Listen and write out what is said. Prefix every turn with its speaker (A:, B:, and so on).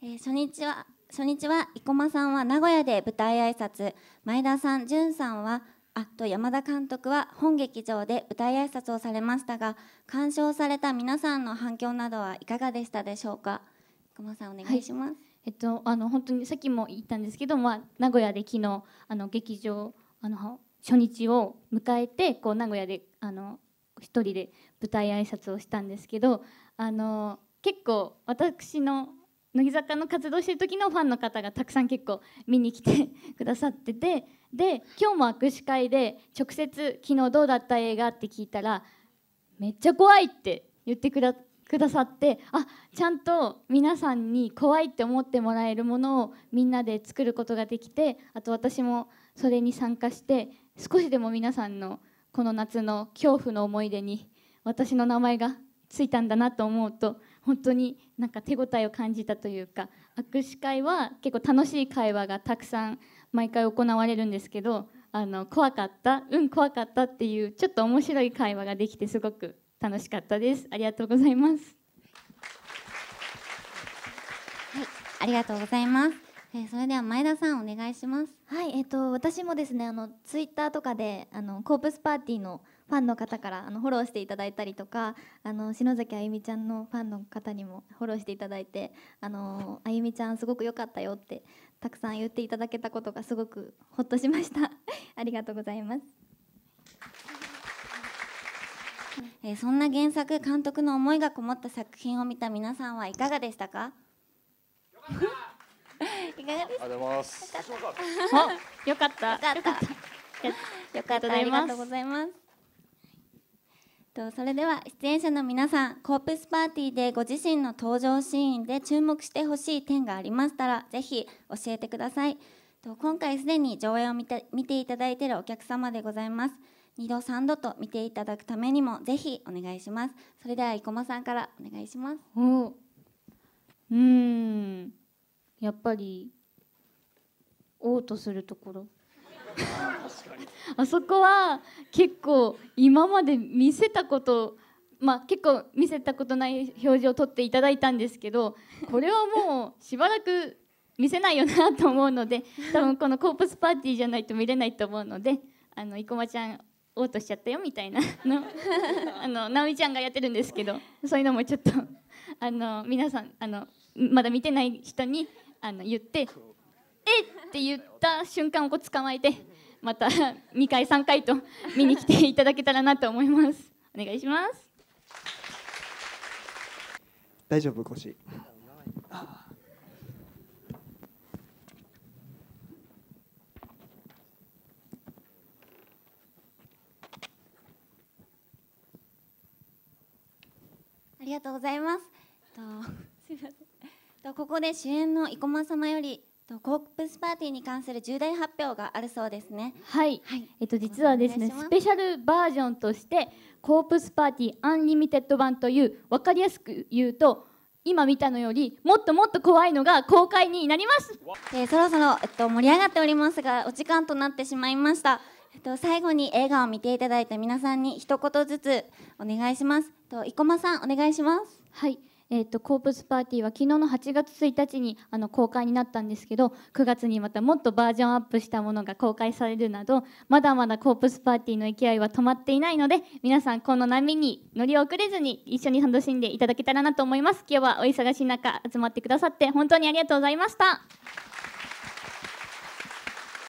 A: えー、初日は初日は生駒さんは名古屋で舞台挨拶前田さん、淳さんはあと山田監督は本劇場で舞台挨拶をされましたが鑑賞された皆さんの反響などはいかがでしたでしょうか生駒さんお願いします、はい、
B: えっと、あの本当にさっきも言ったんですけど、まあ、名古屋で昨日あの劇場あの初日を迎えてこう名古屋であの一人で舞台挨拶をしたんですけどあの結構私の乃木坂の活動してる時のファンの方がたくさん結構見に来てくださっててで今日も握手会で直接「昨日どうだった映画?」って聞いたら「めっちゃ怖い」って言ってくだくださってあちゃんと皆さんに怖いって思ってもらえるものをみんなで作ることができてあと私もそれに参加して少しでも皆さんのこの夏の恐怖の思い出に私の名前がついたんだなと思うと本当になんか手応えを感じたというか握手会は結構楽しい会話がたくさん毎回行われるんですけどあの怖かったうん怖かったっていうちょっと面白い会話ができてすごく楽しかったですありがとうございます
A: はいありがとうございますえー、それでは前田さんお願いします。はい、えっ、ー、と私もですね、あのツイッターとかであのコープスパーティーのファンの方からあのフォローしていただいたりとか、あの篠崎あゆみちゃんのファンの方にもフォローしていただいて、あのあゆみちゃんすごく良かったよってたくさん言っていただけたことがすごくほっとしました。ありがとうございます。えー、そんな原作監督の思いがこもった作品を見た皆さんはいかがでしたかよかったいかがですか。ありがとうございます。よかった。よかった。よかった。ありがとうございます。とそれでは出演者の皆さんコープスパーティーでご自身の登場シーンで注目してほしい点がありましたらぜひ教えてくださいと今回すでに上映を見て見ていただいているお客様でございます2度3度と見ていただくためにもぜひお願いしますそれでは生駒さんからお願いします
B: おうんやっぱり嘔吐するところあそこは結構今まで見せたことまあ結構見せたことない表情を撮っていただいたんですけどこれはもうしばらく見せないよなと思うので多分このコープスパーティーじゃないと見れないと思うのであの生駒ちゃんおうとしちゃったよみたいなのあの直美ちゃんがやってるんですけどそういうのもちょっとあの皆さんあのまだ見てない人にあの言ってって言った瞬間をこう捕まえてまた2回3回と見に来ていただけたらなと思いますお願いします
A: 大丈夫腰ありがとうございます。とすみません。とここで主演の生駒様よりコープスパーティーに関する重大発表があるそうですね。はい、
B: はい、えっと実はですねスペシャルバージョンとしてコープスパーティーアンリミテッド版という分かりやすく言うと今見たのよりもっともっと怖いのが公開になります。えー、そろそろえっと盛り上がっておりますがお時間となってしまいました。
A: えっと最後に映画を見ていただいた皆さんに一言ずつお願いします。えっ
B: と生駒さんお願いします。はい。えーと、コープスパーティーは昨日の8月1日にあの公開になったんですけど9月にまたもっとバージョンアップしたものが公開されるなどまだまだコープスパーティーの勢いは止まっていないので皆さんこの波に乗り遅れずに一緒に楽しんでいただけたらなと思います今日はお忙しい中集まってくださって本当にありがとうございました